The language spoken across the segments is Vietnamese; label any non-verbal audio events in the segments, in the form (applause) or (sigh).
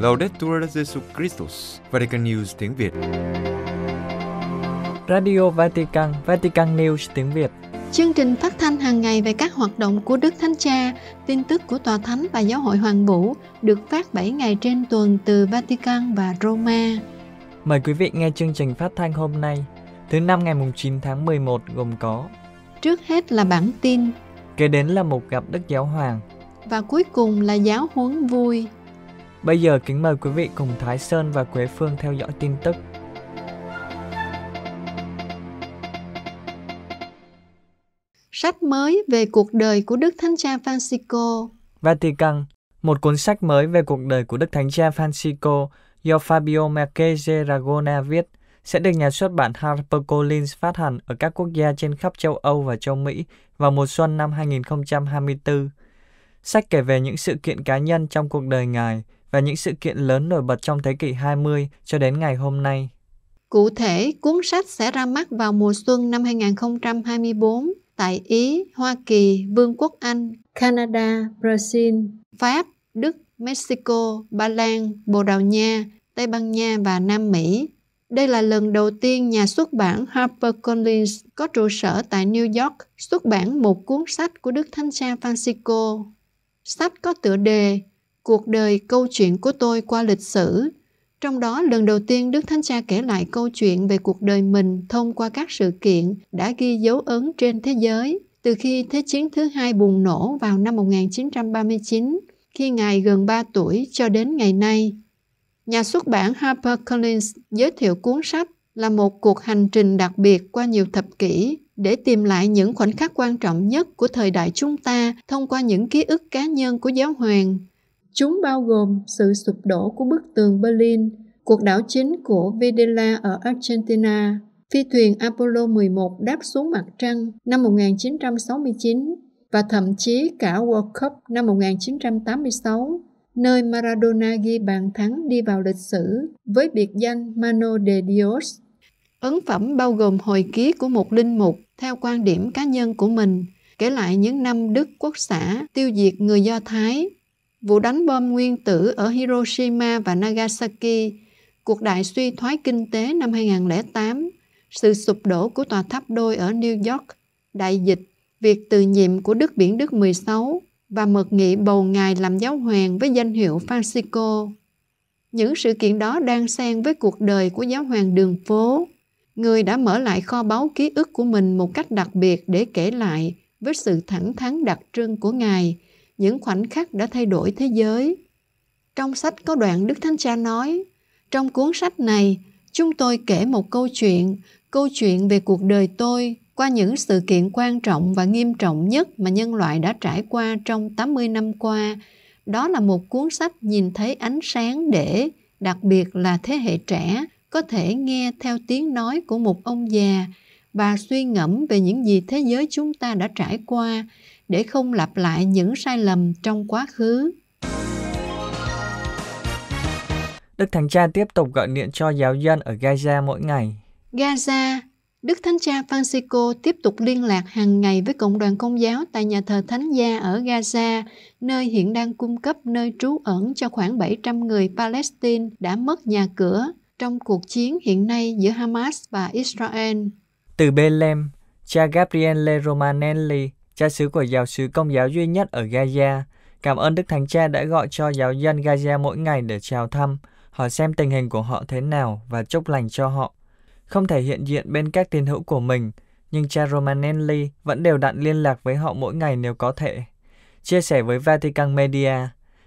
Laudetur Jesu Christus, Vatican News tiếng Việt. Radio Vatican, Vatican News tiếng Việt. Chương trình phát thanh hàng ngày về các hoạt động của Đức Thánh Cha, tin tức của Tòa Thánh và Giáo hội Hoàng Vũ được phát 7 ngày trên tuần từ Vatican và Roma. Mời quý vị nghe chương trình phát thanh hôm nay, thứ năm ngày 9 tháng 11 gồm có Trước hết là bản tin Kế đến là một gặp Đức Giáo Hoàng. Và cuối cùng là giáo huấn vui. Bây giờ kính mời quý vị cùng Thái Sơn và Quế Phương theo dõi tin tức. Sách mới về cuộc đời của Đức Thánh Cha Francisco Vatican, một cuốn sách mới về cuộc đời của Đức Thánh Cha Francisco do Fabio Marchese Ragona viết sẽ được nhà xuất bản HarperCollins phát hành ở các quốc gia trên khắp châu Âu và châu Mỹ vào mùa xuân năm 2024. Sách kể về những sự kiện cá nhân trong cuộc đời Ngài và những sự kiện lớn nổi bật trong thế kỷ 20 cho đến ngày hôm nay. Cụ thể, cuốn sách sẽ ra mắt vào mùa xuân năm 2024 tại Ý, Hoa Kỳ, Vương quốc Anh, Canada, Brazil, Pháp, Đức, Mexico, Ba Lan, Bồ Đào Nha, Tây Ban Nha và Nam Mỹ. Đây là lần đầu tiên nhà xuất bản HarperCollins có trụ sở tại New York xuất bản một cuốn sách của Đức Thánh Cha Francisco. Sách có tựa đề Cuộc đời câu chuyện của tôi qua lịch sử. Trong đó, lần đầu tiên Đức Thánh Cha kể lại câu chuyện về cuộc đời mình thông qua các sự kiện đã ghi dấu ấn trên thế giới từ khi Thế chiến thứ hai bùng nổ vào năm 1939, khi Ngài gần 3 tuổi cho đến ngày nay nhà xuất bản HarperCollins giới thiệu cuốn sách là một cuộc hành trình đặc biệt qua nhiều thập kỷ để tìm lại những khoảnh khắc quan trọng nhất của thời đại chúng ta thông qua những ký ức cá nhân của giáo hoàng. Chúng bao gồm sự sụp đổ của bức tường Berlin, cuộc đảo chính của Videla ở Argentina, phi thuyền Apollo 11 đáp xuống mặt trăng năm 1969 và thậm chí cả World Cup năm 1986 nơi Maradona ghi bàn thắng đi vào lịch sử với biệt danh Mano de Dios. Ấn phẩm bao gồm hồi ký của một linh mục theo quan điểm cá nhân của mình, kể lại những năm Đức quốc xã tiêu diệt người Do Thái, vụ đánh bom nguyên tử ở Hiroshima và Nagasaki, cuộc đại suy thoái kinh tế năm 2008, sự sụp đổ của tòa tháp đôi ở New York, đại dịch, việc từ nhiệm của Đức Biển Đức 16, và mật nghị bầu ngài làm giáo hoàng với danh hiệu Francisco. Những sự kiện đó đang xen với cuộc đời của giáo hoàng đường phố. Người đã mở lại kho báu ký ức của mình một cách đặc biệt để kể lại với sự thẳng thắn đặc trưng của ngài những khoảnh khắc đã thay đổi thế giới. Trong sách có đoạn Đức Thánh Cha nói, trong cuốn sách này, chúng tôi kể một câu chuyện, câu chuyện về cuộc đời tôi qua những sự kiện quan trọng và nghiêm trọng nhất mà nhân loại đã trải qua trong 80 năm qua. Đó là một cuốn sách nhìn thấy ánh sáng để, đặc biệt là thế hệ trẻ, có thể nghe theo tiếng nói của một ông già và suy ngẫm về những gì thế giới chúng ta đã trải qua để không lặp lại những sai lầm trong quá khứ. Đức Thánh Cha tiếp tục gọi điện cho giáo dân ở Gaza mỗi ngày. Gaza Đức Thánh Cha Francisco tiếp tục liên lạc hàng ngày với cộng đoàn công giáo tại nhà thờ Thánh Gia ở Gaza, nơi hiện đang cung cấp nơi trú ẩn cho khoảng 700 người Palestine đã mất nhà cửa trong cuộc chiến hiện nay giữa Hamas và Israel. Từ Bethlehem, cha Gabriele Romanelli, cha xứ của giáo sứ công giáo duy nhất ở Gaza, cảm ơn Đức Thánh Cha đã gọi cho giáo dân Gaza mỗi ngày để chào thăm, hỏi xem tình hình của họ thế nào và chúc lành cho họ. Không thể hiện diện bên các tín hữu của mình, nhưng cha Romanelli vẫn đều đặn liên lạc với họ mỗi ngày nếu có thể. Chia sẻ với Vatican Media,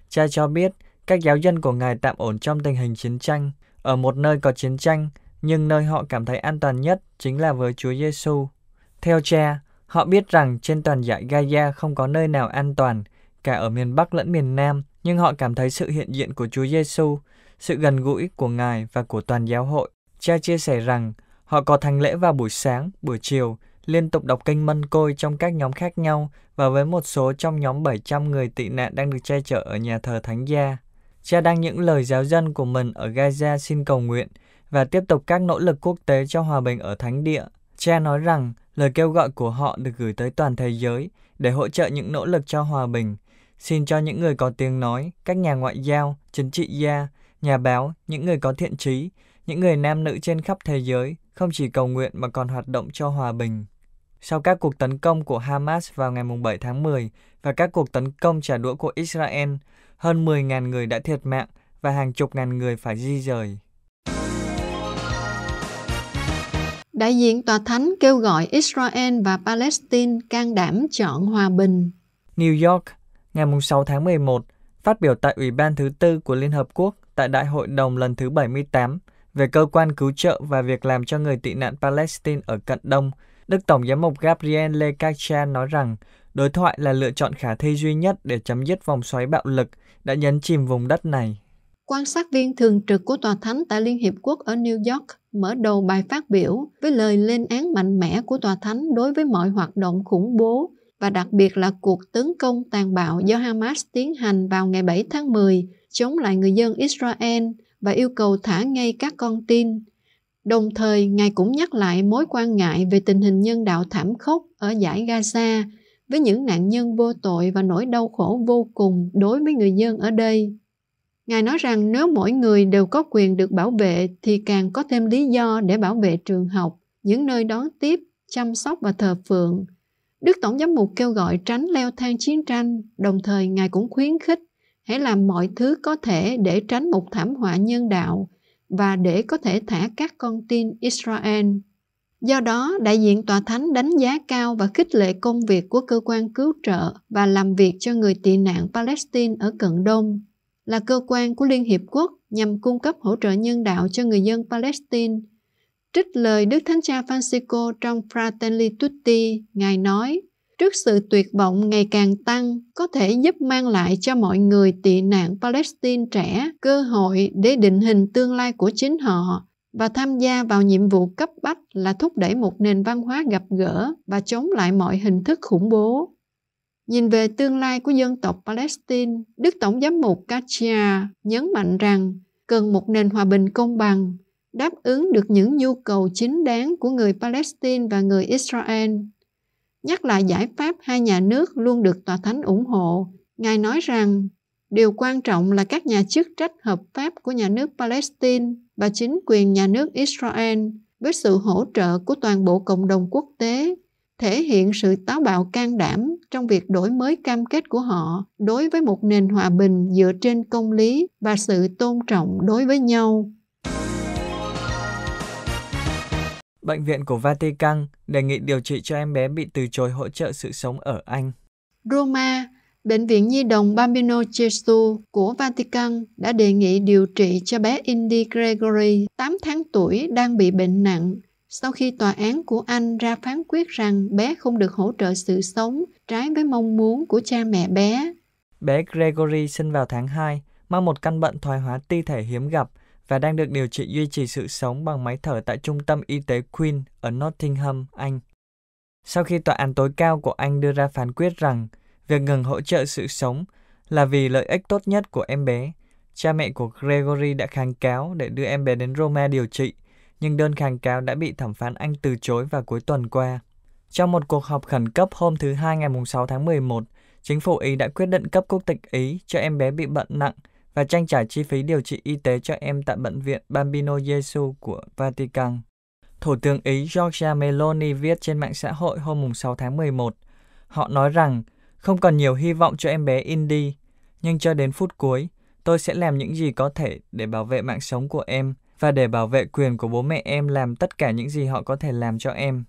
cha cho biết các giáo dân của ngài tạm ổn trong tình hình chiến tranh, ở một nơi có chiến tranh, nhưng nơi họ cảm thấy an toàn nhất chính là với Chúa Giêsu. Theo cha, họ biết rằng trên toàn dải Gaza không có nơi nào an toàn, cả ở miền Bắc lẫn miền Nam, nhưng họ cảm thấy sự hiện diện của Chúa Giêsu, sự gần gũi của Ngài và của toàn giáo hội Cha chia sẻ rằng họ có thánh lễ vào buổi sáng, buổi chiều, liên tục đọc kinh Mân Côi trong các nhóm khác nhau và với một số trong nhóm 700 người tị nạn đang được che chở ở nhà thờ Thánh Gia. Cha đăng những lời giáo dân của mình ở Gaza xin cầu nguyện và tiếp tục các nỗ lực quốc tế cho hòa bình ở Thánh Địa. Cha nói rằng lời kêu gọi của họ được gửi tới toàn thế giới để hỗ trợ những nỗ lực cho hòa bình. Xin cho những người có tiếng nói, các nhà ngoại giao, chính trị gia, nhà báo, những người có thiện trí, những người nam nữ trên khắp thế giới không chỉ cầu nguyện mà còn hoạt động cho hòa bình. Sau các cuộc tấn công của Hamas vào ngày 7 tháng 10 và các cuộc tấn công trả đũa của Israel, hơn 10.000 người đã thiệt mạng và hàng chục ngàn người phải di rời. Đại diện tòa thánh kêu gọi Israel và Palestine can đảm chọn hòa bình. New York, ngày 6 tháng 11, phát biểu tại Ủy ban thứ tư của Liên Hợp Quốc tại Đại hội đồng lần thứ 78, về cơ quan cứu trợ và việc làm cho người tị nạn Palestine ở Cận Đông, Đức Tổng giám mục Gabriel Lekachan nói rằng đối thoại là lựa chọn khả thi duy nhất để chấm dứt vòng xoáy bạo lực đã nhấn chìm vùng đất này. Quan sát viên thường trực của Tòa Thánh tại Liên Hiệp Quốc ở New York mở đầu bài phát biểu với lời lên án mạnh mẽ của Tòa Thánh đối với mọi hoạt động khủng bố và đặc biệt là cuộc tấn công tàn bạo do Hamas tiến hành vào ngày 7 tháng 10 chống lại người dân Israel và yêu cầu thả ngay các con tin. Đồng thời, Ngài cũng nhắc lại mối quan ngại về tình hình nhân đạo thảm khốc ở giải Gaza với những nạn nhân vô tội và nỗi đau khổ vô cùng đối với người dân ở đây. Ngài nói rằng nếu mỗi người đều có quyền được bảo vệ thì càng có thêm lý do để bảo vệ trường học, những nơi đón tiếp, chăm sóc và thờ phượng. Đức Tổng giám mục kêu gọi tránh leo thang chiến tranh, đồng thời Ngài cũng khuyến khích hãy làm mọi thứ có thể để tránh một thảm họa nhân đạo và để có thể thả các con tin Israel. Do đó, đại diện tòa thánh đánh giá cao và khích lệ công việc của cơ quan cứu trợ và làm việc cho người tị nạn Palestine ở Cận Đông, là cơ quan của Liên Hiệp Quốc nhằm cung cấp hỗ trợ nhân đạo cho người dân Palestine. Trích lời Đức Thánh Cha Francisco trong Fratelli Tutti, Ngài nói – trước sự tuyệt vọng ngày càng tăng có thể giúp mang lại cho mọi người tị nạn Palestine trẻ cơ hội để định hình tương lai của chính họ và tham gia vào nhiệm vụ cấp bách là thúc đẩy một nền văn hóa gặp gỡ và chống lại mọi hình thức khủng bố. Nhìn về tương lai của dân tộc Palestine, Đức Tổng giám mục Katia nhấn mạnh rằng cần một nền hòa bình công bằng, đáp ứng được những nhu cầu chính đáng của người Palestine và người Israel nhắc lại giải pháp hai nhà nước luôn được tòa thánh ủng hộ. Ngài nói rằng, điều quan trọng là các nhà chức trách hợp pháp của nhà nước Palestine và chính quyền nhà nước Israel với sự hỗ trợ của toàn bộ cộng đồng quốc tế thể hiện sự táo bạo can đảm trong việc đổi mới cam kết của họ đối với một nền hòa bình dựa trên công lý và sự tôn trọng đối với nhau Bệnh viện của Vatican đề nghị điều trị cho em bé bị từ chối hỗ trợ sự sống ở Anh. Roma, Bệnh viện Nhi đồng Bambino Gesù của Vatican đã đề nghị điều trị cho bé Indy Gregory, 8 tháng tuổi, đang bị bệnh nặng sau khi tòa án của Anh ra phán quyết rằng bé không được hỗ trợ sự sống trái với mong muốn của cha mẹ bé. Bé Gregory sinh vào tháng 2, mang một căn bệnh thoái hóa ti thể hiếm gặp – và đang được điều trị duy trì sự sống bằng máy thở tại trung tâm y tế Queen ở Nottingham, Anh. Sau khi tòa án tối cao của Anh đưa ra phán quyết rằng việc ngừng hỗ trợ sự sống là vì lợi ích tốt nhất của em bé, cha mẹ của Gregory đã kháng cáo để đưa em bé đến Roma điều trị, nhưng đơn kháng cáo đã bị thẩm phán Anh từ chối vào cuối tuần qua. Trong một cuộc họp khẩn cấp hôm thứ Hai ngày 6 tháng 11, chính phủ Ý đã quyết định cấp quốc tịch Ý cho em bé bị bệnh nặng – và trang trải chi phí điều trị y tế cho em tại bệnh viện Bambino Gesù của Vatican. Thủ tướng Ý Giorgia Meloni viết trên mạng xã hội hôm 6 tháng 11, họ nói rằng không còn nhiều hy vọng cho em bé Indy, nhưng cho đến phút cuối, tôi sẽ làm những gì có thể để bảo vệ mạng sống của em và để bảo vệ quyền của bố mẹ em làm tất cả những gì họ có thể làm cho em.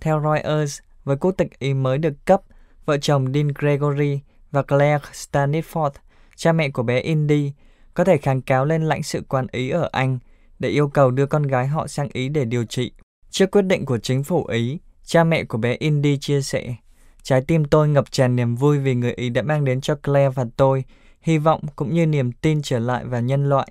Theo Reuters, với quốc tịch Ý mới được cấp, vợ chồng Dean Gregory và Claire Staniford cha mẹ của bé Indy có thể kháng cáo lên lãnh sự quán Ý ở Anh để yêu cầu đưa con gái họ sang Ý để điều trị. Trước quyết định của chính phủ Ý, cha mẹ của bé Indy chia sẻ, Trái tim tôi ngập tràn niềm vui vì người Ý đã mang đến cho Claire và tôi hy vọng cũng như niềm tin trở lại vào nhân loại.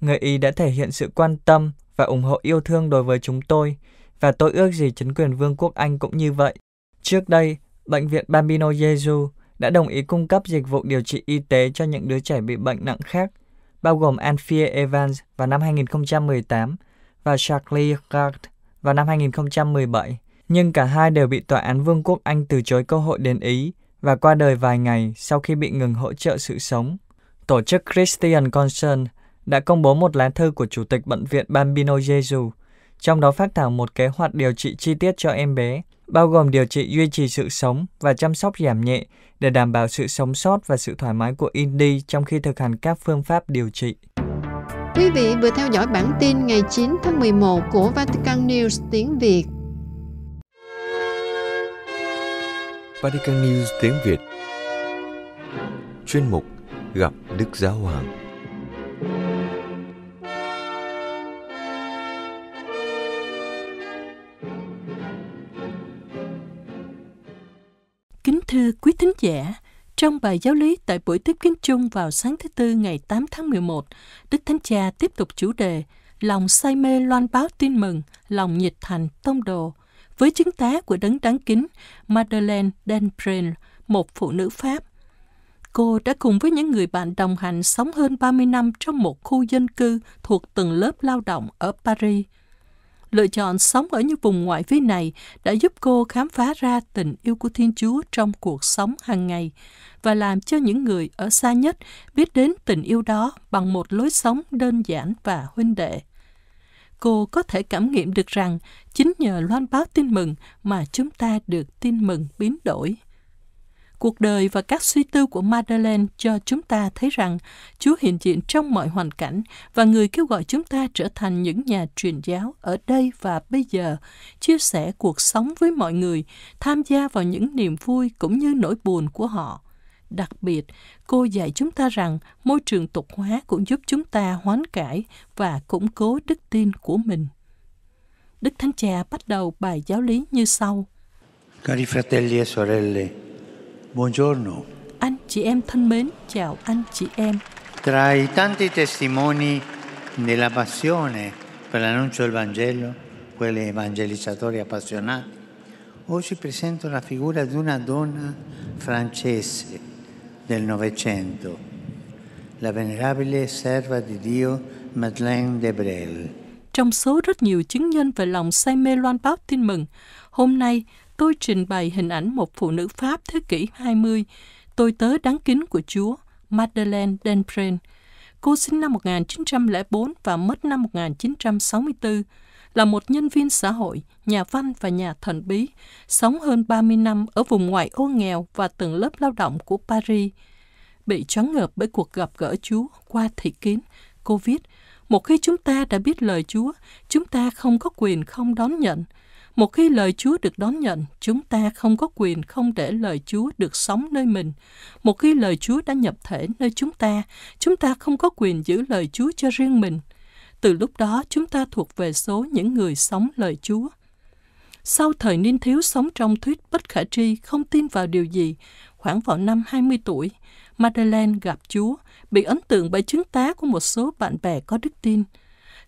Người Ý đã thể hiện sự quan tâm và ủng hộ yêu thương đối với chúng tôi và tôi ước gì chính quyền Vương quốc Anh cũng như vậy. Trước đây, bệnh viện Bambino Gesù đã đồng ý cung cấp dịch vụ điều trị y tế cho những đứa trẻ bị bệnh nặng khác, bao gồm Anfia Evans vào năm 2018 và Charlie Gard vào năm 2017. Nhưng cả hai đều bị Tòa án Vương quốc Anh từ chối cơ hội đến Ý và qua đời vài ngày sau khi bị ngừng hỗ trợ sự sống. Tổ chức Christian Concern đã công bố một lá thư của Chủ tịch Bệnh viện Bambino Gesù, trong đó phát thảo một kế hoạch điều trị chi tiết cho em bé bao gồm điều trị duy trì sự sống và chăm sóc giảm nhẹ để đảm bảo sự sống sót và sự thoải mái của Indy trong khi thực hành các phương pháp điều trị. Quý vị vừa theo dõi bản tin ngày 9 tháng 11 của Vatican News tiếng Việt. Vatican News tiếng Việt Chuyên mục Gặp Đức Giáo Hoàng thưa quý thính giả, trong bài giáo lý tại buổi tiếp kiến chung vào sáng thứ Tư ngày 8 tháng 11, Đức Thánh Cha tiếp tục chủ đề Lòng say mê loan báo tin mừng, lòng nhiệt thành tông đồ, với chứng tá của đấng đáng kính Madeleine Denbrel, một phụ nữ Pháp. Cô đã cùng với những người bạn đồng hành sống hơn 30 năm trong một khu dân cư thuộc từng lớp lao động ở Paris – Lựa chọn sống ở những vùng ngoại vi này đã giúp cô khám phá ra tình yêu của Thiên Chúa trong cuộc sống hàng ngày và làm cho những người ở xa nhất biết đến tình yêu đó bằng một lối sống đơn giản và huynh đệ. Cô có thể cảm nghiệm được rằng chính nhờ loan báo tin mừng mà chúng ta được tin mừng biến đổi. Cuộc đời và các suy tư của Madeleine cho chúng ta thấy rằng Chúa hiện diện trong mọi hoàn cảnh và người kêu gọi chúng ta trở thành những nhà truyền giáo ở đây và bây giờ, chia sẻ cuộc sống với mọi người, tham gia vào những niềm vui cũng như nỗi buồn của họ. Đặc biệt, cô dạy chúng ta rằng môi trường tục hóa cũng giúp chúng ta hoán cải và củng cố đức tin của mình. Đức Thánh Cha bắt đầu bài giáo lý như sau. Cari fratelli e sorelle, Buongiorno. Anh chị em thân mến, chào anh chị em. Tra i tanti testimoni della passione per l'annuncio del Vangelo, quelli evangelizzatori appassionati, oggi presento la figura di una donna francese del Novecento, la venerabile serva di Dio Madeleine de Brel. Trong số rất nhiều chứng nhân về lòng say mê loan báo tin mừng, hôm nay tôi trình bày hình ảnh một phụ nữ Pháp thế kỷ 20, tôi tớ đáng kính của Chúa, Madeleine Denpren. Cô sinh năm 1904 và mất năm 1964, là một nhân viên xã hội, nhà văn và nhà thần bí, sống hơn 30 năm ở vùng ngoại ô nghèo và tầng lớp lao động của Paris. Bị choáng ngợp bởi cuộc gặp gỡ Chúa qua thị kiến, cô viết, một khi chúng ta đã biết lời Chúa, chúng ta không có quyền không đón nhận – một khi lời Chúa được đón nhận, chúng ta không có quyền không để lời Chúa được sống nơi mình. Một khi lời Chúa đã nhập thể nơi chúng ta, chúng ta không có quyền giữ lời Chúa cho riêng mình. Từ lúc đó, chúng ta thuộc về số những người sống lời Chúa. Sau thời niên thiếu sống trong thuyết bất khả tri, không tin vào điều gì, khoảng vào năm 20 tuổi, Madeleine gặp Chúa, bị ấn tượng bởi chứng tá của một số bạn bè có đức tin –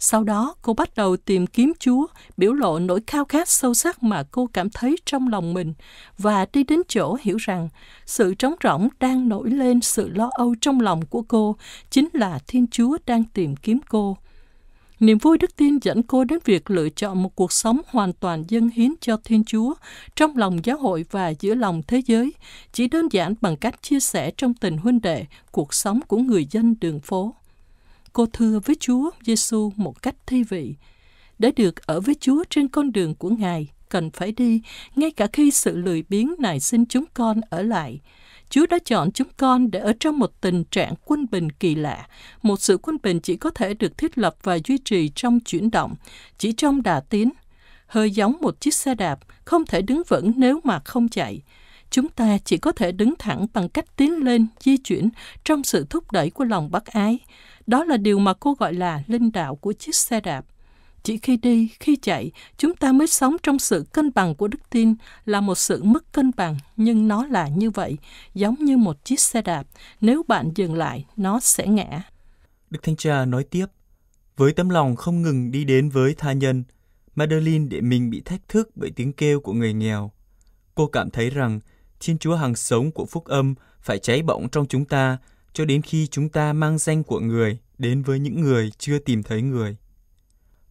sau đó, cô bắt đầu tìm kiếm Chúa, biểu lộ nỗi khao khát sâu sắc mà cô cảm thấy trong lòng mình và đi đến chỗ hiểu rằng sự trống rỗng đang nổi lên sự lo âu trong lòng của cô chính là Thiên Chúa đang tìm kiếm cô. Niềm vui đức tin dẫn cô đến việc lựa chọn một cuộc sống hoàn toàn dâng hiến cho Thiên Chúa trong lòng giáo hội và giữa lòng thế giới, chỉ đơn giản bằng cách chia sẻ trong tình huynh đệ cuộc sống của người dân đường phố cô thưa với Chúa Giêsu một cách thi vị. Để được ở với Chúa trên con đường của Ngài, cần phải đi, ngay cả khi sự lười biếng này xin chúng con ở lại. Chúa đã chọn chúng con để ở trong một tình trạng quân bình kỳ lạ, một sự quân bình chỉ có thể được thiết lập và duy trì trong chuyển động, chỉ trong đà tiến. Hơi giống một chiếc xe đạp, không thể đứng vững nếu mà không chạy. Chúng ta chỉ có thể đứng thẳng bằng cách tiến lên, di chuyển trong sự thúc đẩy của lòng bác ái. Đó là điều mà cô gọi là linh đạo của chiếc xe đạp. Chỉ khi đi, khi chạy, chúng ta mới sống trong sự cân bằng của đức tin là một sự mất cân bằng, nhưng nó là như vậy, giống như một chiếc xe đạp. Nếu bạn dừng lại, nó sẽ ngã. Đức Thánh Cha nói tiếp, với tấm lòng không ngừng đi đến với tha nhân, Madeline để mình bị thách thức bởi tiếng kêu của người nghèo. Cô cảm thấy rằng Thiên Chúa hàng sống của phúc âm phải cháy bỏng trong chúng ta cho đến khi chúng ta mang danh của người đến với những người chưa tìm thấy người.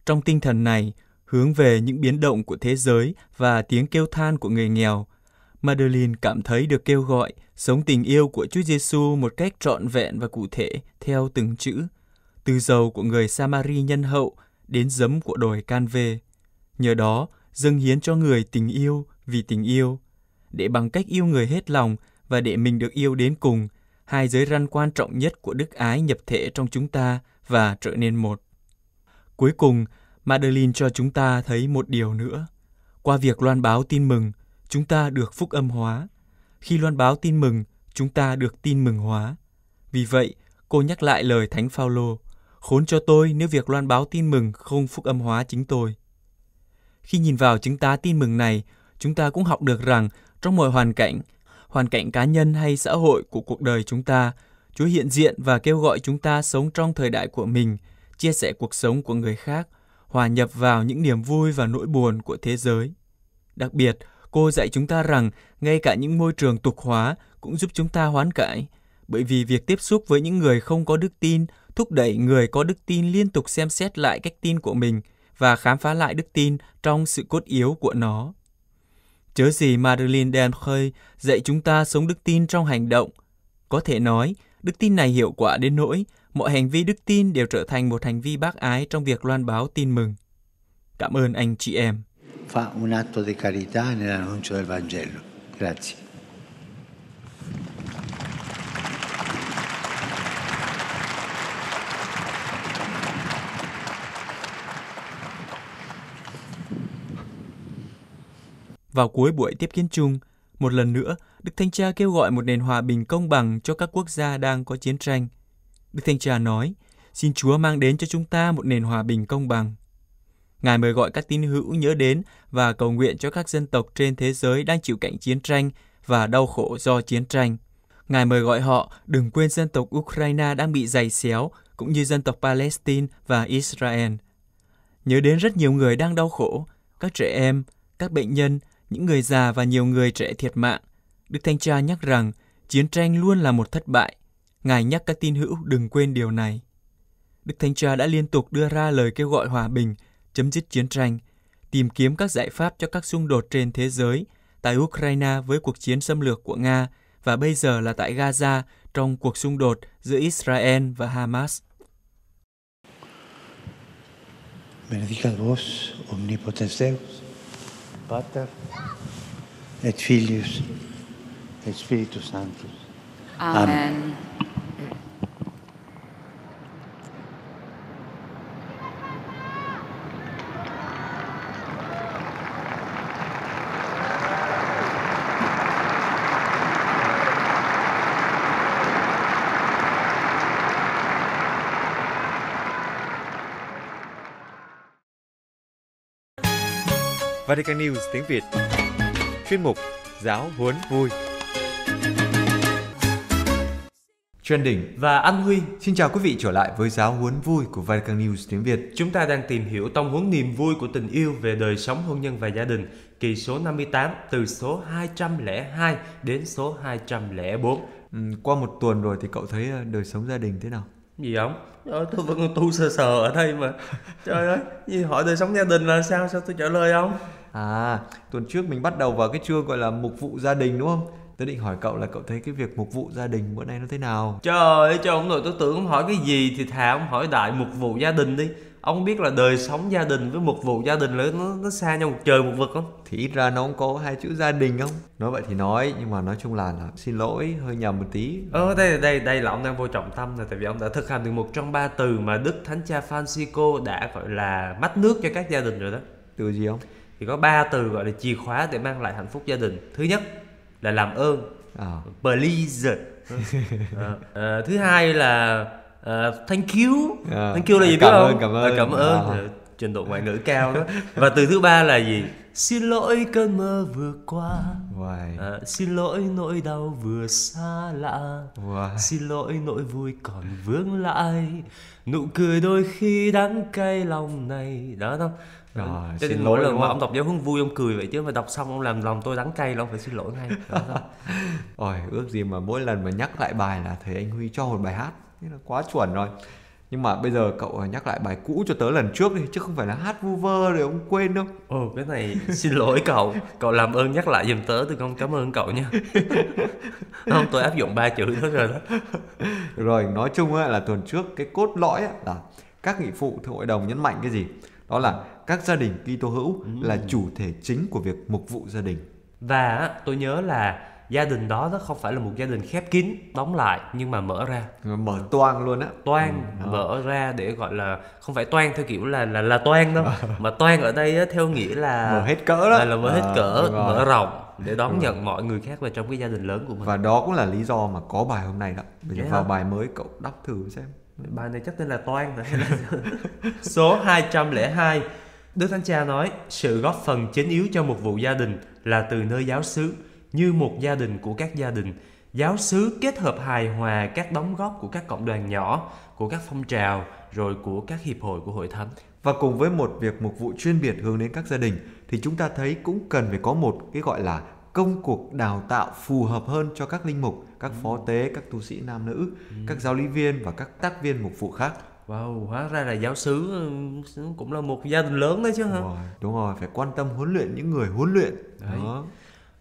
Trong tinh thần này, hướng về những biến động của thế giới và tiếng kêu than của người nghèo, Madeline cảm thấy được kêu gọi sống tình yêu của Chúa Giêsu một cách trọn vẹn và cụ thể theo từng chữ, từ dầu của người Samari nhân hậu đến giấm của đồi Canve. Nhờ đó, dâng hiến cho người tình yêu vì tình yêu, để bằng cách yêu người hết lòng và để mình được yêu đến cùng – hai giới ranh quan trọng nhất của đức ái nhập thể trong chúng ta và trở nên một. Cuối cùng, Madeline cho chúng ta thấy một điều nữa. Qua việc loan báo tin mừng, chúng ta được phúc âm hóa. Khi loan báo tin mừng, chúng ta được tin mừng hóa. Vì vậy, cô nhắc lại lời Thánh Phaolô, khốn cho tôi nếu việc loan báo tin mừng không phúc âm hóa chính tôi. Khi nhìn vào chứng tá tin mừng này, chúng ta cũng học được rằng trong mọi hoàn cảnh, hoàn cảnh cá nhân hay xã hội của cuộc đời chúng ta. Chúa hiện diện và kêu gọi chúng ta sống trong thời đại của mình, chia sẻ cuộc sống của người khác, hòa nhập vào những niềm vui và nỗi buồn của thế giới. Đặc biệt, cô dạy chúng ta rằng ngay cả những môi trường tục hóa cũng giúp chúng ta hoán cải, bởi vì việc tiếp xúc với những người không có đức tin thúc đẩy người có đức tin liên tục xem xét lại cách tin của mình và khám phá lại đức tin trong sự cốt yếu của nó. Chớ gì Marilyn Delphơi dạy chúng ta sống đức tin trong hành động. Có thể nói, đức tin này hiệu quả đến nỗi mọi hành vi đức tin đều trở thành một hành vi bác ái trong việc loan báo tin mừng. Cảm ơn anh chị em. Fa un atto di carità nell'annuncio del Vangelo. Grazie. Vào cuối buổi tiếp kiến chung, một lần nữa, Đức Thanh Cha kêu gọi một nền hòa bình công bằng cho các quốc gia đang có chiến tranh. Đức Thanh Cha nói, xin Chúa mang đến cho chúng ta một nền hòa bình công bằng. Ngài mời gọi các tín hữu nhớ đến và cầu nguyện cho các dân tộc trên thế giới đang chịu cảnh chiến tranh và đau khổ do chiến tranh. Ngài mời gọi họ đừng quên dân tộc Ukraine đang bị dày xéo, cũng như dân tộc Palestine và Israel. Nhớ đến rất nhiều người đang đau khổ, các trẻ em, các bệnh nhân, những người già và nhiều người trẻ thiệt mạng. Đức Thanh Cha nhắc rằng chiến tranh luôn là một thất bại. Ngài nhắc các tín hữu đừng quên điều này. Đức Thánh Cha đã liên tục đưa ra lời kêu gọi hòa bình, chấm dứt chiến tranh, tìm kiếm các giải pháp cho các xung đột trên thế giới, tại Ukraine với cuộc chiến xâm lược của Nga và bây giờ là tại Gaza trong cuộc xung đột giữa Israel và Hamas. Benedicat vos, omnipotens Deus, Pater et Filius et Spiritus Sanctus. Amen. Amen. Vatican News tiếng Việt. Chuyên mục Giáo huấn vui. Trending đỉnh và An Huy. Xin chào quý vị trở lại với giáo huấn vui của Vatican News tiếng Việt. Chúng ta đang tìm hiểu tông huấn niềm vui của tình yêu về đời sống hôn nhân và gia đình, kỳ số 58 từ số 202 đến số 204. Ừ, qua một tuần rồi thì cậu thấy ờ, đời sống gia đình thế nào? gì không? trời tôi vẫn tu sờ sờ ở đây mà trời ơi gì hỏi đời sống gia đình là sao sao tôi trả lời không? à tuần trước mình bắt đầu vào cái chương gọi là mục vụ gia đình đúng không tôi định hỏi cậu là cậu thấy cái việc mục vụ gia đình bữa nay nó thế nào trời ơi cho ông nội tôi tưởng ông hỏi cái gì thì thà ông hỏi đại mục vụ gia đình đi ông biết là đời sống gia đình với một vụ gia đình lớn nó, nó xa nhau một trời một vực không thì ít ra nó không có hai chữ gia đình không nói vậy thì nói nhưng mà nói chung là, là xin lỗi hơi nhầm một tí ờ đây đây đây là ông đang vô trọng tâm rồi tại vì ông đã thực hành được một trong ba từ mà đức thánh cha francisco đã gọi là mắt nước cho các gia đình rồi đó từ gì không thì có ba từ gọi là chìa khóa để mang lại hạnh phúc gia đình thứ nhất là làm ơn à. please à. (laughs) à, thứ hai là uh, thank you yeah. Dạ. thank you là dạ, gì cảm biết ơn, không ờ, cảm ơn à, cảm ơn à. trình độ ngoại ngữ cao đó và từ thứ ba là gì xin lỗi cơn mơ vừa qua wow. à, ờ, xin lỗi nỗi đau vừa xa lạ wow. xin lỗi nỗi vui còn vướng lại nụ cười đôi khi đắng cay lòng này đó không rồi, cho nên lần mà ông đọc giáo hướng vui ông cười vậy chứ mà đọc xong ông làm lòng tôi đắng cay là phải xin lỗi ngay (laughs) ôi ước gì mà mỗi lần mà nhắc lại bài là thấy anh huy cho một bài hát thế là quá chuẩn rồi nhưng mà bây giờ cậu à, nhắc lại bài cũ cho tớ lần trước đi chứ không phải là hát vu vơ rồi ông quên đâu ồ cái này xin lỗi cậu cậu làm ơn nhắc lại giùm tớ tôi không cảm ơn cậu nha (laughs) không tôi áp dụng ba chữ đó rồi đó rồi nói chung là tuần trước cái cốt lõi là các nghị phụ thượng hội đồng nhấn mạnh cái gì đó là các gia đình Kitô hữu ừ. là chủ thể chính của việc mục vụ gia đình và tôi nhớ là gia đình đó nó không phải là một gia đình khép kín đóng lại nhưng mà mở ra mở toang luôn á toang ừ. mở ra để gọi là không phải toang theo kiểu là là là toang đâu (laughs) mà toang ở đây á, theo nghĩa là mở hết cỡ đó là, là mở hết à, cỡ mở rộng để đón ừ. nhận mọi người khác vào trong cái gia đình lớn của mình và đó cũng là lý do mà có bài hôm nay đó bây dạ. vào bài mới cậu đọc thử xem bài này chắc tên là toan rồi hay (laughs) là số 202 Đức Thánh Cha nói sự góp phần chính yếu cho một vụ gia đình là từ nơi giáo xứ như một gia đình của các gia đình giáo sứ kết hợp hài hòa các đóng góp của các cộng đoàn nhỏ của các phong trào rồi của các hiệp hội của hội thánh và cùng với một việc mục vụ chuyên biệt hướng đến các gia đình thì chúng ta thấy cũng cần phải có một cái gọi là công cuộc đào tạo phù hợp hơn cho các linh mục, các phó ừ. tế, các tu sĩ nam nữ, ừ. các giáo lý viên và các tác viên mục vụ khác. Wow, hóa ra là giáo sứ ừ, cũng là một gia đình lớn đấy chứ hả? Đúng rồi, đúng rồi phải quan tâm huấn luyện những người huấn luyện. Đấy. Đó.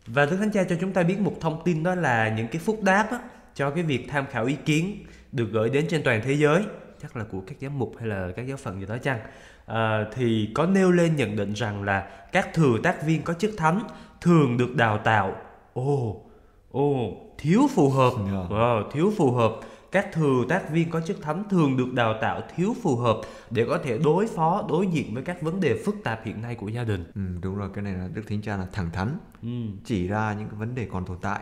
Và Đức Thánh Cha cho chúng ta biết một thông tin đó là những cái phúc đáp á, cho cái việc tham khảo ý kiến được gửi đến trên toàn thế giới chắc là của các giám mục hay là các giáo phận gì đó chăng à, thì có nêu lên nhận định rằng là các thừa tác viên có chức thánh thường được đào tạo ồ oh, ồ oh, thiếu phù hợp yeah. Dạ. oh, thiếu phù hợp các thừa tác viên có chức thánh thường được đào tạo thiếu phù hợp để có thể đối phó đối diện với các vấn đề phức tạp hiện nay của gia đình ừ, đúng rồi cái này là đức thánh cha là thẳng thắn ừ. chỉ ra những cái vấn đề còn tồn tại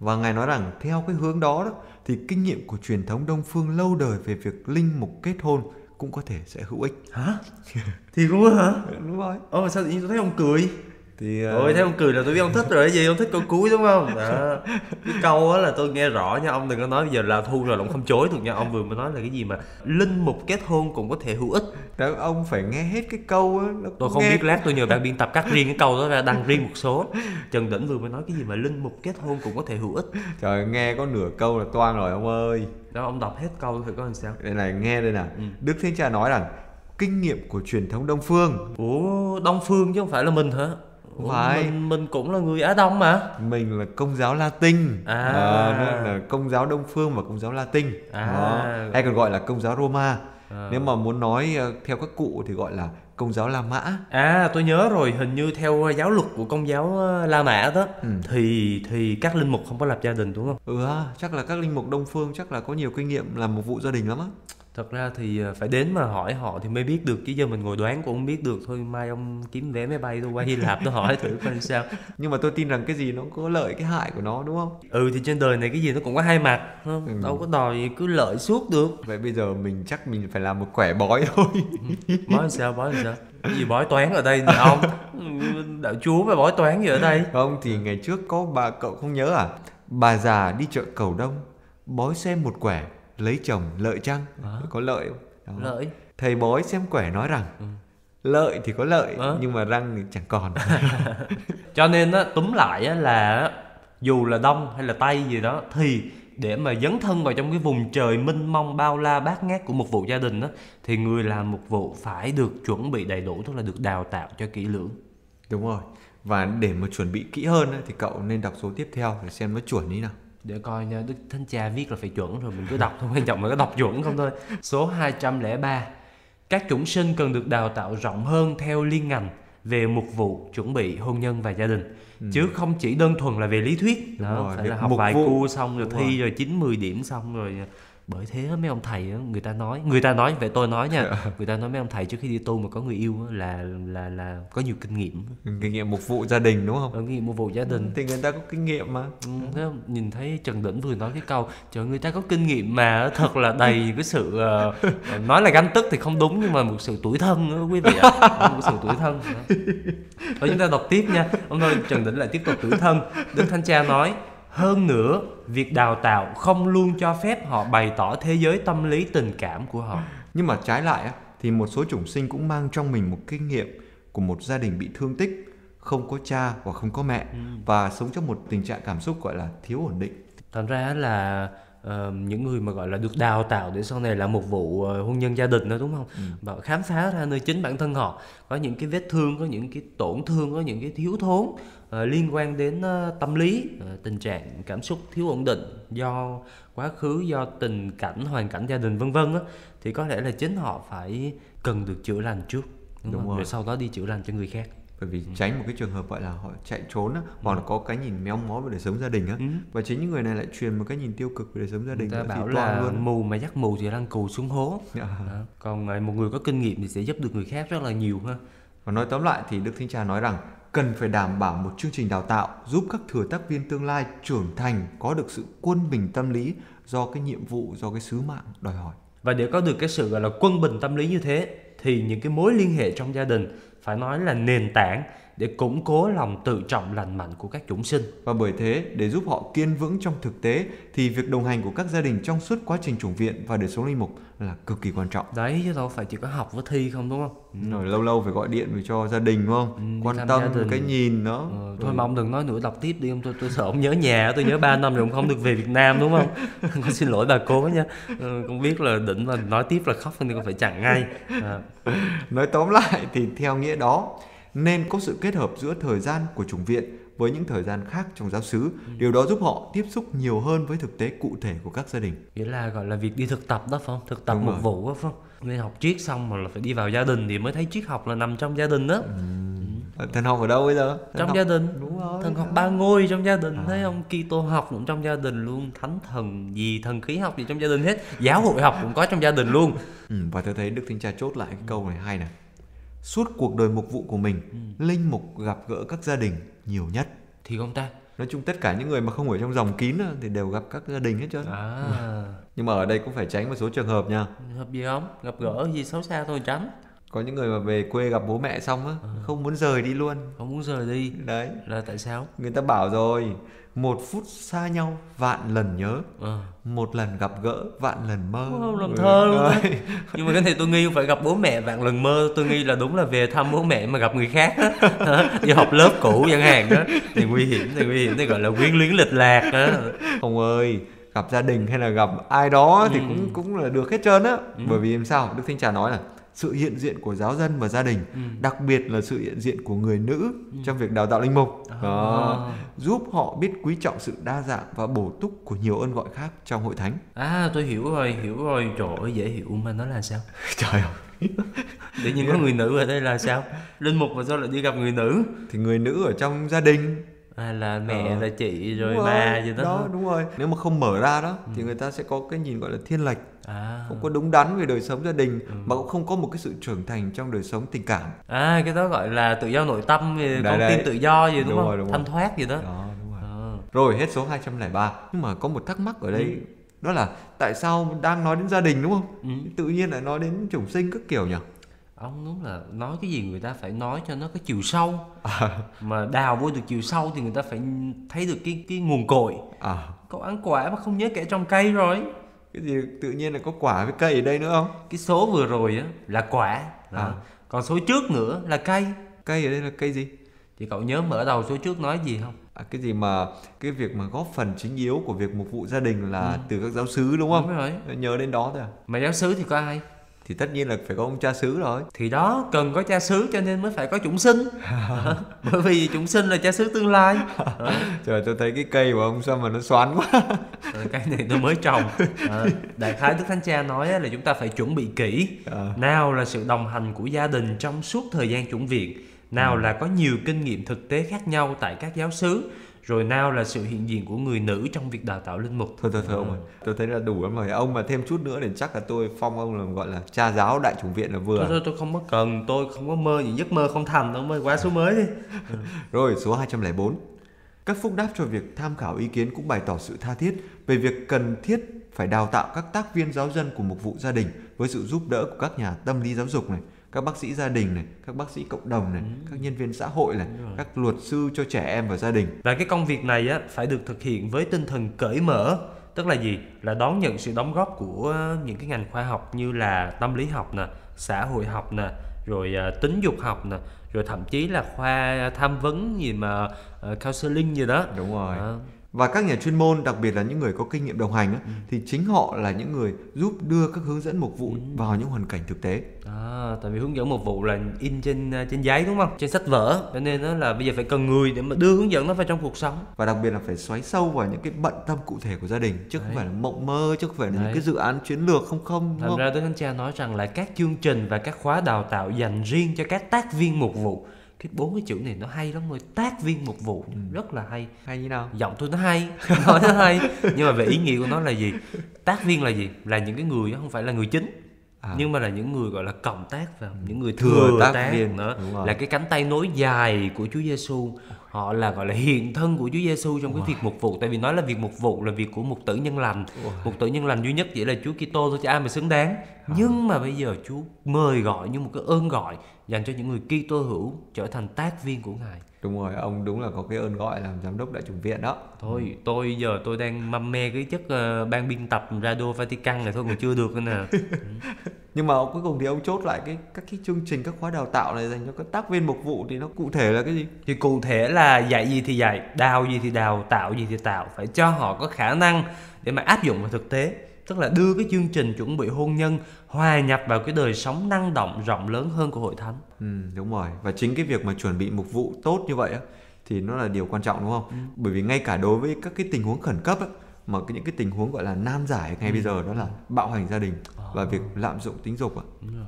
và ngài nói rằng theo cái hướng đó, đó thì kinh nghiệm của truyền thống đông phương lâu đời về việc linh mục kết hôn cũng có thể sẽ hữu ích hả (laughs) thì luôn hả đúng rồi ờ sao tự nhiên tôi thấy ông cười thì ờ, ôi thấy ông cười là tôi biết ông thích rồi cái gì ông thích câu cuối đúng không đó. cái câu á là tôi nghe rõ nha ông đừng có nói bây giờ là thu rồi ông không chối được nha ông vừa mới nói là cái gì mà linh mục kết hôn cũng có thể hữu ích đó, ông phải nghe hết cái câu á tôi không nghe... biết lát tôi nhờ bạn biên tập cắt riêng cái câu đó ra đăng riêng một số trần đỉnh vừa mới nói cái gì mà linh mục kết hôn cũng có thể hữu ích trời nghe có nửa câu là toan rồi ông ơi đó ông đọc hết câu thì có làm sao đây này nghe đây nè ừ. đức thiên cha nói rằng kinh nghiệm của truyền thống đông phương ủa đông phương chứ không phải là mình hả không phải mình, mình cũng là người á đông mà mình là công giáo latin à, à nên là công giáo đông phương và công giáo latin à. Đó. hay còn gọi là công giáo roma à. nếu mà muốn nói ờ, theo các cụ thì gọi là công giáo La Mã. À tôi nhớ rồi, hình như theo giáo luật của công giáo La Mã đó ừ. thì thì các linh mục không có lập gia đình đúng không? Ừ chắc là các linh mục Đông phương chắc là có nhiều kinh nghiệm làm một vụ gia đình lắm á thật ra thì à, phải đến mà hỏi họ thì mới biết được chứ giờ mình ngồi đoán cũng biết được thôi mai ông kiếm vé máy bay tôi qua hy lạp tôi hỏi thử coi sao nhưng mà tôi tin rằng cái gì nó có lợi cái hại của nó đúng không ừ thì trên đời này cái gì nó cũng có hai mặt không ừ. đâu có đòi cứ lợi suốt được vậy bây giờ mình chắc mình phải làm một quẻ bói thôi (laughs) bói làm sao bói làm sao cái gì bói toán ở đây ông đạo chúa mà bói toán gì ở đây không thì ngày trước có bà cậu không nhớ à bà già đi chợ cầu đông bói xem một quẻ lấy chồng lợi chăng à. có lợi Đó. lợi thầy bói xem quẻ nói rằng ừ. lợi thì có lợi à. nhưng mà răng thì chẳng còn (laughs) cho nên á túm lại á là dù là đông hay là tây gì đó thì để mà dấn thân vào trong cái vùng trời minh mông bao la bát ngát của một vụ gia đình đó, thì người làm một vụ phải được chuẩn bị đầy đủ tức là được đào tạo cho kỹ lưỡng đúng rồi và để mà chuẩn bị kỹ hơn thì cậu nên đọc số tiếp theo để xem nó chuẩn như nào để coi nha đức thánh cha viết là phải chuẩn rồi mình cứ đọc thôi quan trọng là có đọc chuẩn không thôi số 203 các chủng sinh cần được đào tạo rộng hơn theo liên ngành về mục vụ chuẩn bị hôn nhân và gia đình ừ. chứ không chỉ đơn thuần là về lý thuyết Đúng đó rồi, phải là học vài vụ. cu xong rồi Đúng thi rồi chín mười điểm xong rồi bởi thế mấy ông thầy người ta nói người ta nói về tôi nói nha (laughs) người ta nói mấy ông thầy trước khi đi tu mà có người yêu là là là có nhiều kinh nghiệm kinh nghiệm một vụ gia đình đúng không ờ, kinh nghiệm một vụ gia đình ừ, thì người ta có kinh nghiệm mà ừ, thế không? nhìn thấy trần đỉnh vừa nói cái câu trời người ta có kinh nghiệm mà thật là đầy cái sự ờ, ờ, nói là ganh tức thì không đúng nhưng mà một sự tuổi thân đó, quý vị ạ một sự tuổi thân thôi chúng ta đọc tiếp nha ông thôi trần đỉnh lại tiếp tục tuổi thân đức thanh cha nói hơn nữa việc đào tạo không luôn cho phép họ bày tỏ thế giới tâm lý tình cảm của họ nhưng mà trái lại thì một số chủng sinh cũng mang trong mình một kinh nghiệm của một gia đình bị thương tích không có cha và không có mẹ ừ. và sống trong một tình trạng cảm xúc gọi là thiếu ổn định thành ra là Uh, những người mà gọi là được đào tạo để sau này là một vụ uh, hôn nhân gia đình đó đúng không ừ. và khám phá ra nơi chính bản thân họ có những cái vết thương có những cái tổn thương có những cái thiếu thốn Ờ, liên quan đến ờ, tâm lý ờ, tình trạng cảm xúc thiếu ổn định do quá khứ do tình cảnh hoàn cảnh gia đình vân vân thì có lẽ là chính họ phải cần được chữa lành trước đúng, đúng rồi. rồi sau đó đi chữa lành cho người khác bởi vì ừ. tránh một cái trường hợp gọi là họ chạy trốn á ừ. hoặc là có cái nhìn méo mó về đời sống gia đình á ừ. và chính những người này lại truyền một cái nhìn tiêu cực về đời sống gia đình người ta bảo là luôn. mù mà dắt mù thì đang cù xuống hố à. Đó. còn một người có kinh nghiệm thì sẽ giúp được người khác rất là nhiều ha và nói tóm lại thì đức thính cha nói rằng cần phải đảm bảo một chương trình đào tạo giúp các thừa tác viên tương lai trưởng thành có được sự quân bình tâm lý do cái nhiệm vụ do cái sứ mạng đòi hỏi và để có được cái sự gọi là quân bình tâm lý như thế thì những cái mối liên hệ trong gia đình phải nói là nền tảng để củng cố lòng tự trọng lành mạnh của các chúng sinh. Và bởi thế, để giúp họ kiên vững trong thực tế thì việc đồng hành của các gia đình trong suốt quá trình chủng viện và đời sống linh mục là cực kỳ quan trọng. Đấy chứ đâu phải chỉ có học với thi không đúng không? Ừ, rồi lâu lâu phải gọi điện về cho gia đình đúng không? Ừ, quan tâm cái nhìn nó. Ờ, ừ, thôi rồi. mà ông đừng nói nữa đọc tiếp đi ông tôi tôi sợ ông nhớ nhà, tôi nhớ 3 năm rồi ông không được về Việt Nam đúng không? (laughs) con xin lỗi bà cô nha. Ờ, con biết là định là nói tiếp là khóc nên con phải chặn ngay. À. (laughs) nói tóm lại thì theo nghĩa đó nên có sự kết hợp giữa thời gian của chủng viện với những thời gian khác trong giáo xứ. Điều đó giúp họ tiếp xúc nhiều hơn với thực tế cụ thể của các gia đình. Nghĩa là gọi là việc đi thực tập đó phải không? Thực tập Đúng một rồi. vụ đó phải không? Nên học triết xong mà là phải đi vào gia đình thì mới thấy triết học là nằm trong gia đình đó. Ừ. ừ. Thần học ở đâu bây giờ? Thần trong học... gia đình. Đúng rồi. Thần học ba ngôi trong gia đình à. thấy ông Kitô học cũng trong gia đình luôn, thánh thần gì thần khí học gì trong gia đình hết, giáo hội học cũng có trong gia đình luôn. Ừ, và tôi thấy Đức Thánh Cha chốt lại cái câu này hay nè suốt cuộc đời mục vụ của mình ừ. linh mục gặp gỡ các gia đình nhiều nhất thì không ta nói chung tất cả những người mà không ở trong dòng kín thì đều gặp các gia đình hết trơn à. (laughs) nhưng mà ở đây cũng phải tránh một số trường hợp nha hợp gì không gặp gỡ gì xấu xa thôi tránh có những người mà về quê gặp bố mẹ xong á ừ. không muốn rời đi luôn không muốn rời đi đấy là tại sao người ta bảo rồi một phút xa nhau vạn lần nhớ à. một lần gặp gỡ vạn lần mơ wow, làm ừ. thơ luôn đấy (laughs) nhưng mà cái này tôi nghi phải gặp bố mẹ vạn lần mơ tôi nghi là đúng là về thăm bố mẹ mà gặp người khác đó đi học lớp cũ chẳng hạn đó thì nguy hiểm thì nguy hiểm thì gọi là quyến luyến lịch lạc đó ông ơi gặp gia đình hay là gặp ai đó thì ừ. cũng cũng là được hết trơn á ừ. bởi vì làm sao đức thanh trà nói là sự hiện diện của giáo dân và gia đình ừ. đặc biệt là sự hiện diện của người nữ ừ. trong việc đào tạo linh mục à. Đó, giúp họ biết quý trọng sự đa dạng và bổ túc của nhiều ơn gọi khác trong hội thánh à tôi hiểu rồi hiểu rồi trời ơi dễ hiểu mà nó là sao (laughs) trời ơi để nhiên có người nữ ở đây là sao linh mục mà sao lại đi gặp người nữ thì người nữ ở trong gia đình à, là mẹ ờ. là chị rồi ba gì đó đó đúng rồi nếu mà không mở ra đó ừ. thì người ta sẽ có cái nhìn gọi là thiên lệch à. không có đúng đắn về đời sống gia đình ừ. mà cũng không có một cái sự trưởng thành trong đời sống tình cảm à cái đó gọi là tự do nội tâm về đấy, con tin tự do gì đúng, đúng không rồi, đúng thanh rồi. thoát gì đó, đó đúng rồi. À. rồi hết số 203 nhưng mà có một thắc mắc ở đây ừ. đó là tại sao đang nói đến gia đình đúng không ừ. tự nhiên lại nói đến chủng sinh các kiểu nhỉ ông đúng là nói cái gì người ta phải nói cho nó có chiều sâu à. (laughs) mà đào vô được chiều sâu thì người ta phải thấy được cái cái nguồn cội à. cậu ăn quả mà không nhớ kẻ trong cây rồi cái gì tự nhiên là có quả với cây ở đây nữa không cái số vừa rồi á là quả đó. À. còn số trước nữa là cây cây ở đây là cây gì thì cậu nhớ mở đầu số trước nói gì không à, cái gì mà cái việc mà góp phần chính yếu của việc mục vụ gia đình là ừ. từ các giáo sứ đúng không đúng rồi. nhớ đến đó thôi à mà giáo sứ thì có ai thì tất nhiên là phải có ông cha xứ rồi thì đó cần có cha xứ cho nên mới phải có chúng sinh (laughs) bởi vì chúng sinh là cha xứ tương lai trời tôi thấy cái cây của ông sao mà nó xoắn quá ờ, cái này tôi mới trồng ờ, đại khái đức thánh cha nói là chúng ta phải chuẩn bị kỹ ờ. nào là sự đồng hành của gia đình trong suốt thời gian chuẩn viện nào ừ. là có nhiều kinh nghiệm thực tế khác nhau tại các giáo xứ rồi nào là sự hiện diện của người nữ trong việc đào tạo linh mục thôi thôi thôi ừ. ông ơi tôi thấy là đủ lắm rồi ông mà thêm chút nữa thì chắc là tôi phong ông là gọi là cha giáo đại chủng viện là vừa thôi thôi tôi không có cần tôi không có mơ những giấc mơ không thành đâu, ơi quá số mới đi ừ. (laughs) rồi số 204 các phúc đáp cho việc tham khảo ý kiến cũng bày tỏ sự tha thiết về việc cần thiết phải đào tạo các tác viên giáo dân của mục vụ gia đình với sự giúp đỡ của các nhà tâm lý giáo dục này các bác sĩ gia đình này các bác sĩ cộng đồng này ừ. các nhân viên xã hội này các luật sư cho trẻ em và gia đình và cái công việc này á phải được thực hiện với tinh thần cởi mở tức là gì là đón nhận sự đóng góp của những cái ngành khoa học như là tâm lý học nè xã hội học nè rồi à, tính dục học nè rồi thậm chí là khoa tham vấn gì mà ờ, counseling gì đó đúng rồi à và các nhà chuyên môn đặc biệt là những người có kinh nghiệm đồng hành ừ. thì chính họ là những người giúp đưa các hướng dẫn mục vụ ừ. vào những hoàn cảnh thực tế à, tại vì hướng dẫn mục vụ là in trên à, trên giấy đúng không trên sách vở cho nên nó là bây giờ phải cần người để mà đưa hướng dẫn nó vào trong cuộc sống và đặc biệt là phải xoáy sâu vào những cái bận tâm cụ thể của gia đình chứ Đấy. không phải là mộng mơ chứ không phải là Đấy. những cái dự án chiến lược không không Thật ra tôi thanh cha nói rằng là các chương trình và các khóa đào tạo dành riêng cho các tác viên mục vụ cái bốn cái chữ này nó hay lắm rồi tác viên một vụ ừ. rất là hay hay như nào giọng tôi nó hay (laughs) nói nó hay nhưng mà về ý nghĩa của nó là gì tác viên là gì là những cái người không phải là người chính À. nhưng mà là những người gọi là cộng tác và ừ. những người thừa, thừa tác, viên nữa là cái cánh tay nối dài của Chúa Giêsu họ là gọi là hiện thân của Chúa Giêsu trong wow. cái việc mục vụ tại vì nói là việc mục vụ là việc của một tử nhân lành wow. một tử nhân lành duy nhất chỉ là Chúa Kitô thôi chứ ai mà xứng đáng à. nhưng mà bây giờ Chúa mời gọi như một cái ơn gọi dành cho những người tô hữu trở thành tác viên của Ngài. Đúng rồi, ông đúng là có cái ơn gọi làm giám đốc đại chủng viện đó. Thôi, ừ. tôi giờ tôi đang mâm me cái chức uh, ờ, ban biên tập Radio Vatican này thôi còn chưa được nè. ừ. (laughs) Nhưng mà cuối cùng thì ông chốt lại cái các cái chương trình các khóa đào tạo này dành cho các tác viên mục vụ thì nó cụ thể là cái gì? Thì cụ thể là dạy gì thì dạy, đào gì thì đào, tạo gì thì tạo, phải cho họ có khả năng để mà áp dụng vào thực tế tức là đưa cái chương trình chuẩn bị hôn nhân hòa nhập vào cái đời sống năng động rộng lớn hơn của hội thánh ừ, đúng rồi và chính cái việc mà chuẩn bị mục vụ tốt như vậy á, thì nó là điều quan trọng đúng không ừ. bởi vì ngay cả đối với các cái tình huống khẩn cấp á, mà cái, những cái tình huống gọi là nan giải ngay ừ. bây giờ đó là bạo hành gia đình à. và việc lạm dụng tính dục á,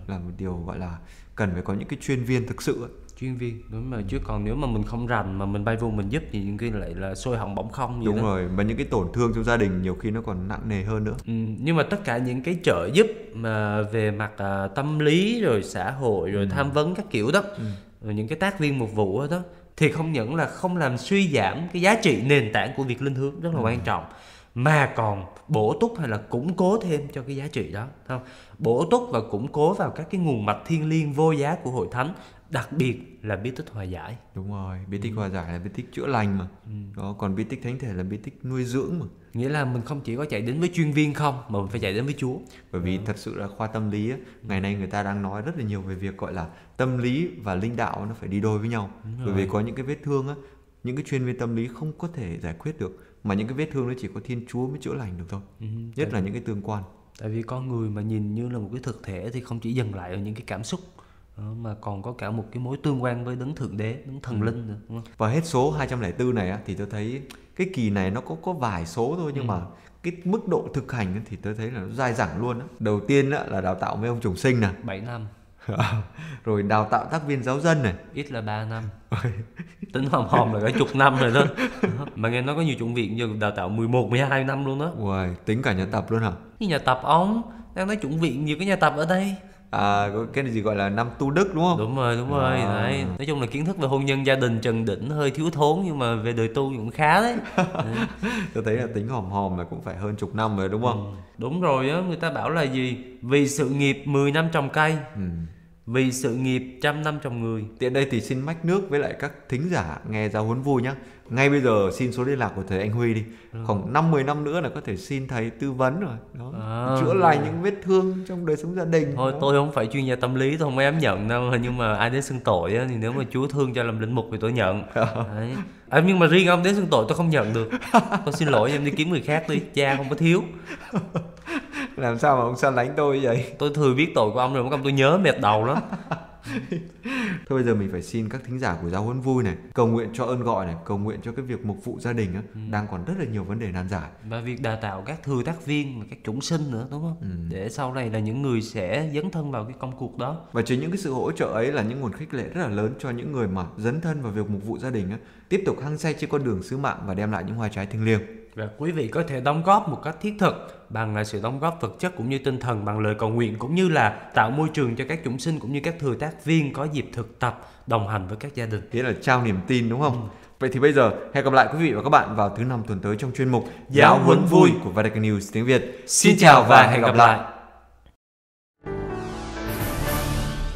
là một điều gọi là cần phải có những cái chuyên viên thực sự á, chuyên viên đúng mà chứ còn nếu mà mình không rành mà mình bay vô mình giúp thì những cái lại là sôi hỏng bỏng không đúng đó. rồi mà những cái tổn thương trong gia đình nhiều khi nó còn nặng nề hơn nữa ừ, nhưng mà tất cả những cái trợ giúp mà về mặt à, tâm lý rồi xã hội rồi ừ. tham vấn các kiểu đó ừ. rồi những cái tác viên một vụ đó thì không những là không làm suy giảm cái giá trị nền tảng của việc linh hướng rất là ừ. quan trọng mà còn bổ túc hay là củng cố thêm cho cái giá trị đó không bổ túc và củng cố vào các cái nguồn mạch thiên liêng vô giá của hội thánh đặc biệt là bí tích hòa giải đúng rồi bí tích ừ. hòa giải là bí tích chữa lành mà ừ. đó còn bí tích thánh thể là bí tích nuôi dưỡng mà nghĩa là mình không chỉ có chạy đến với chuyên viên không mà mình phải chạy đến với chúa bởi vì ừ. thật sự là khoa tâm lý ấy, ngày nay người ta đang nói rất là nhiều về việc gọi là tâm lý và linh đạo nó phải đi đôi với nhau bởi vì có những cái vết thương á những cái chuyên viên tâm lý không có thể giải quyết được mà những cái vết thương nó chỉ có thiên chúa mới chữa lành được thôi ừ. nhất Đấy. là những cái tương quan tại vì con người mà nhìn như là một cái thực thể thì không chỉ dừng lại ở những cái cảm xúc mà còn có cả một cái mối tương quan với đấng thượng đế đấng thần ừ. linh nữa đúng không? và hết số 204 này á, thì tôi thấy cái kỳ này nó có có vài số thôi nhưng ừ. mà cái mức độ thực hành thì tôi thấy là nó dai dẳng luôn á. đầu tiên á, là đào tạo mấy ông trùng sinh nè. 7 năm (laughs) rồi đào tạo tác viên giáo dân này ít là 3 năm tính hòm hòm là cả chục năm rồi đó mà nghe nói có nhiều chủng viện giờ đào tạo 11, 12 năm luôn đó Uầy, tính cả nhà tập luôn hả cái nhà tập ông đang nói chủng viện nhiều cái nhà tập ở đây à, cái gì gọi là năm tu đức đúng không đúng rồi đúng rồi à. đấy. nói chung là kiến thức về hôn nhân gia đình trần đỉnh hơi thiếu thốn nhưng mà về đời tu cũng khá đấy (laughs) tôi thấy là tính hòm hòm là cũng phải hơn chục năm rồi đúng không ừ. đúng rồi á người ta bảo là gì vì sự nghiệp 10 năm trồng cây ừ vì sự nghiệp trăm năm trồng người tiện đây thì xin mách nước với lại các thính giả nghe giáo huấn vui nhé ngay bây giờ xin số liên lạc của thầy anh huy đi ừ. khoảng năm mười năm nữa là có thể xin thầy tư vấn rồi đó à, chữa lành những vết thương trong đời sống gia đình thôi đó. tôi không phải chuyên gia tâm lý tôi không dám nhận đâu nhưng mà ai đến xưng tội á thì nếu mà chúa thương cho làm linh mục thì tôi nhận Đấy. À, nhưng mà riêng ông đến xưng tội tôi không nhận được con xin lỗi em đi kiếm người khác đi cha không có thiếu làm sao mà ông săn lánh tôi vậy tôi thừa biết tội của ông rồi ông tôi nhớ mệt đầu lắm (laughs) Thôi bây giờ mình phải xin các thính giả của giáo huấn vui này cầu nguyện cho ơn gọi này, cầu nguyện cho cái việc mục vụ gia đình á, ừ. đang còn rất là nhiều vấn đề nan giải. Và việc đào tạo các thừa tác viên và các chủng sinh nữa đúng không? Ừ. Để sau này là những người sẽ dấn thân vào cái công cuộc đó. Và chính những cái sự hỗ trợ ấy là những nguồn khích lệ rất là lớn cho những người mà dấn thân vào việc mục vụ gia đình á, tiếp tục hăng say trên con đường sứ mạng và đem lại những hoa trái thiêng liêng và quý vị có thể đóng góp một cách thiết thực bằng à, sự đóng góp vật chất cũng như tinh thần bằng lời cầu nguyện cũng như là tạo môi trường cho các chúng sinh cũng như các thừa tác viên có dịp thực tập đồng hành với các gia đình nghĩa là trao niềm tin đúng không ừ. vậy thì bây giờ hẹn gặp lại quý vị và các bạn vào thứ năm tuần tới trong chuyên mục giáo, giáo huấn vui của Vatican News tiếng Việt xin chào và hẹn gặp lại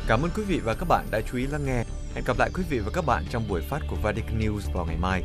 Cảm ơn quý vị và các bạn đã chú ý lắng nghe. Hẹn gặp lại quý vị và các bạn trong buổi phát của Vatican News vào ngày mai.